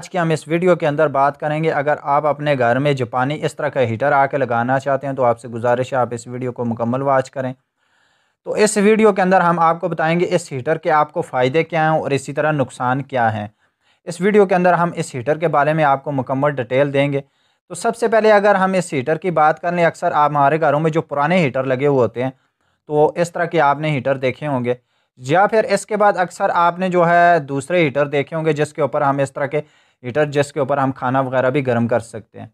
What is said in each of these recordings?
आज की हम इस वीडियो के अंदर बात करेंगे अगर आप अपने घर में जापानी इस तरह का हीटर आके लगाना चाहते हैं तो आपसे गुजारिश है आप इस वीडियो को मुकम्मल वाच करें तो इस वीडियो के अंदर हम आपको बताएंगे इस हीटर के आपको फ़ायदे क्या हैं और इसी तरह नुकसान क्या हैं इस वीडियो के अंदर हम इस हीटर के बारे में आपको मुकम्मल डिटेल देंगे तो सबसे पहले अगर हम इस हीटर की बात कर लें अक्सर आप हमारे घरों में जो पुराने हीटर लगे हुए होते हैं तो इस तरह के आपने हीटर देखे होंगे या फिर इसके बाद अक्सर आपने जो है दूसरे हीटर देखे होंगे जिसके ऊपर हम इस तरह के हीटर जिसके ऊपर हम खाना वगैरह भी गर्म कर सकते हैं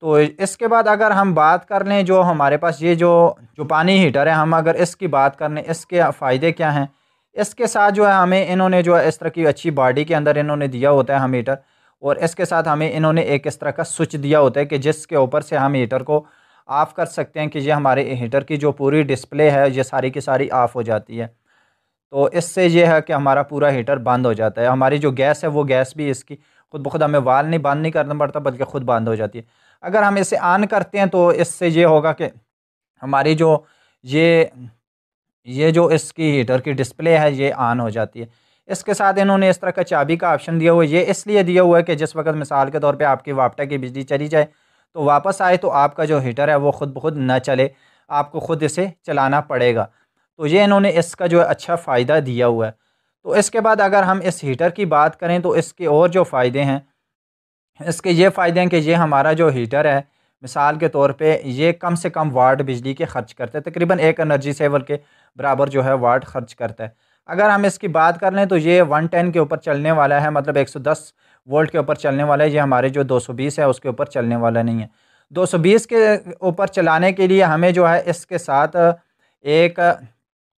तो इसके बाद अगर हम बात कर लें जो हमारे पास ये जो जो पानी हीटर है हम अगर इसकी बात कर लें इसके फ़ायदे क्या हैं इसके साथ जो है हमें इन्होंने जो है इस तरह की अच्छी बॉडी के अंदर इन्होंने दिया होता है हम हीटर और इसके साथ हमें इन्होंने एक इस तरह का स्विच दिया होता है कि जिसके ऊपर से हम हीटर को ऑफ़ कर सकते हैं कि ये हमारे हीटर की जो पूरी डिस्प्ले है ये सारी की सारी ऑफ़ हो जाती है तो इससे ये है कि हमारा पूरा हीटर बंद हो जाता है हमारी जो गैस है वो गैस भी इसकी खुद ब खुद हमें वाल नहीं बांध नहीं करना पड़ता बल्कि खुद बांध हो जाती है अगर हम इसे आन करते हैं तो इससे ये होगा कि हमारी जो ये ये जो इसकी हीटर की डिस्प्ले है ये ऑन हो जाती है इसके साथ इन्होंने इस तरह का चाबी का ऑप्शन दिया हुआ है ये इसलिए दिया हुआ है कि जिस वक्त मिसाल के तौर पे आपकी वापटा की बिजली चली जाए तो वापस आए तो आपका जो हीटर है वो खुद ब खुद ना चले आपको ख़ुद इसे चलाना पड़ेगा तो ये इन्होंने इसका जो अच्छा फ़ायदा दिया हुआ है तो इसके बाद अगर हम इस हीटर की बात करें तो इसके और जो फ़ायदे हैं इसके ये फ़ायदे हैं कि ये हमारा जो हीटर है मिसाल के तौर पे ये कम से कम वाट बिजली के खर्च करते हैं तकरीबन एक एनर्जी सेवल के बराबर जो है वाट खर्च करता है अगर हम इसकी बात कर लें तो ये वन टेन के ऊपर चलने वाला है मतलब एक सौ दस वोल्ट के ऊपर चलने वाला है ये हमारे जो दो सौ बीस है उसके ऊपर चलने वाला नहीं है दो सौ बीस के ऊपर चलाने के लिए हमें जो है इसके साथ एक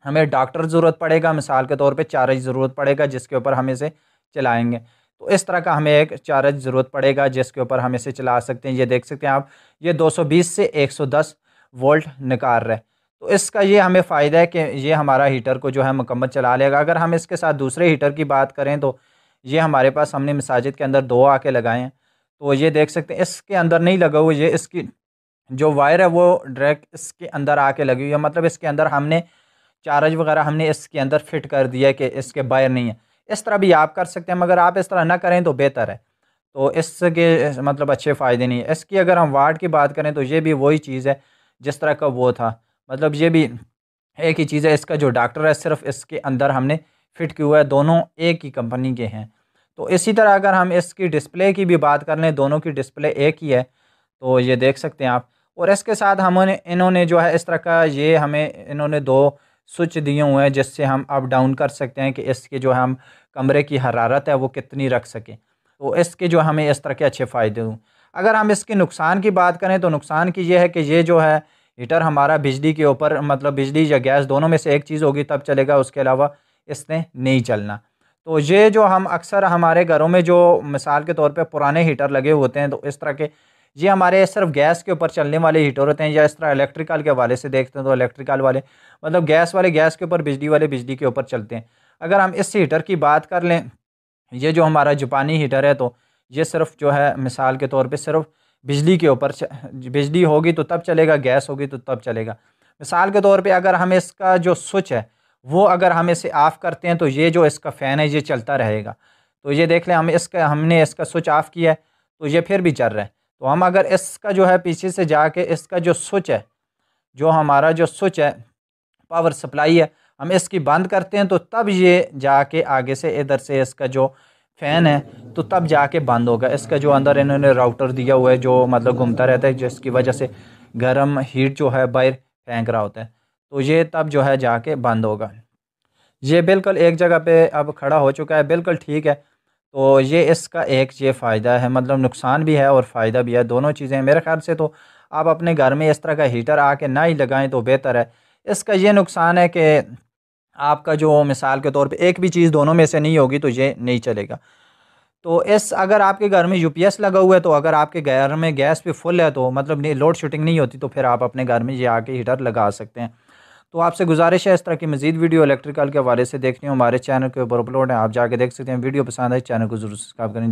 हमें डॉक्टर ज़रूरत पड़ेगा मिसाल के तौर पे चार्ज ज़रूरत पड़ेगा जिसके ऊपर हम इसे चलाएंगे तो इस तरह का हमें एक चार्ज ज़रूरत पड़ेगा जिसके ऊपर हम इसे चला सकते हैं ये देख सकते हैं आप ये 220 से 110 वोल्ट निकाल रहा है तो इसका ये हमें फ़ायदा है कि ये हमारा हीटर को जो है मुकम्मल चला लेगा अगर हम इसके साथ दूसरे हीटर की बात करें तो ये हमारे पास हमने मसाजिद के अंदर दो आके लगाए हैं तो ये देख सकते हैं इसके अंदर नहीं लगा हुआ ये इसकी जो वायर है वो डायरेक्ट इसके अंदर आके लगी हुई है मतलब इसके अंदर हमने चार्ज वगैरह हमने इसके अंदर फिट कर दिया कि इसके बाहर नहीं है इस तरह भी आप कर सकते हैं मगर आप इस तरह ना करें तो बेहतर है तो इसके मतलब अच्छे फ़ायदे नहीं है इसकी अगर हम वाट की बात करें तो ये भी वही चीज़ है जिस तरह का वो था मतलब ये भी एक ही चीज़ है इसका जो डॉक्टर है सिर्फ इसके अंदर हमने फ़िट किया हुआ है दोनों एक ही कंपनी के हैं तो इसी तरह अगर हम इसकी डिस्प्ले की भी बात कर लें दोनों की डिस्प्ले एक ही है तो ये देख सकते हैं आप और इसके साथ हमने इन्होंने जो है इस तरह का ये हमें इन्होंने दो स्विच दिए हुए हैं जिससे हम अप डाउन कर सकते हैं कि इसके जो हम कमरे की हरारत है वो कितनी रख सकें तो इसके जो हमें इस तरह के अच्छे फ़ायदे हों अगर हम इसके नुकसान की बात करें तो नुकसान की ये है कि ये जो है हीटर हमारा बिजली के ऊपर मतलब बिजली या गैस दोनों में से एक चीज़ होगी तब चलेगा उसके अलावा इसने नहीं चलना तो ये जो हम अक्सर हमारे घरों में जो मिसाल के तौर पे पुराने हीटर लगे होते हैं तो इस तरह के ये हमारे सिर्फ गैस के ऊपर चलने वाले हीटर होते हैं या इस तरह इलेक्ट्रिकल के हवाले से देखते हैं तो इलेक्ट्रिकल वाले मतलब गैस वाले गैस के ऊपर बिजली वाले बिजली के ऊपर चलते हैं अगर हम इस हीटर की बात कर लें ये जो हमारा जापानी हीटर है तो ये सिर्फ जो है मिसाल के तौर पर सिर्फ बिजली के ऊपर बिजली होगी तो तब चलेगा गैस होगी तो तब चलेगा मिसाल के तौर पर अगर हम इसका जो स्विच है वो अगर हम इसे ऑफ़ करते हैं तो ये जो इसका फ़ैन है ये चलता रहेगा तो ये देख लें हम इसका हमने इसका स्विच ऑफ़ किया है तो ये फिर भी चल रहा है तो हम अगर इसका जो है पीछे से जाके इसका जो स्विच है जो हमारा जो स्विच है पावर सप्लाई है हम इसकी बंद करते हैं तो तब ये जाके आगे से इधर से इसका जो फ़ैन है तो तब जाके बंद होगा इसका जो अंदर इन्होंने राउटर दिया हुआ है जो मतलब घूमता रहता है जिसकी वजह से गर्म हीट जो है बाहर फेंक रहा होता है तो ये तब जो है जाके बंद होगा ये बिल्कुल एक जगह पे अब खड़ा हो चुका है बिल्कुल ठीक है तो ये इसका एक ये फ़ायदा है मतलब नुकसान भी है और फ़ायदा भी है दोनों चीज़ें मेरे ख्याल से तो आप अपने घर में इस तरह का हीटर आके ना ही लगाएं तो बेहतर है इसका ये नुकसान है कि आपका जो मिसाल के तौर पे एक भी चीज़ दोनों में से नहीं होगी तो ये नहीं चलेगा तो इस अगर आपके घर में यू लगा हुआ है तो अगर आपके घर में गैस भी फुल है तो मतलब लोड शूटिंग नहीं होती तो फिर आप अपने घर में ये आके हीटर लगा सकते हैं तो आपसे गुजारिश है इस तरह की मजीद वीडियो इलेक्ट्रिकल के हवाले से देखनी हो हमारे चैनल के ऊपर अपलोड है आप जाके देख सकते हैं वीडियो पसंद है तो चैनल को जरूर सब्सक्राइब करें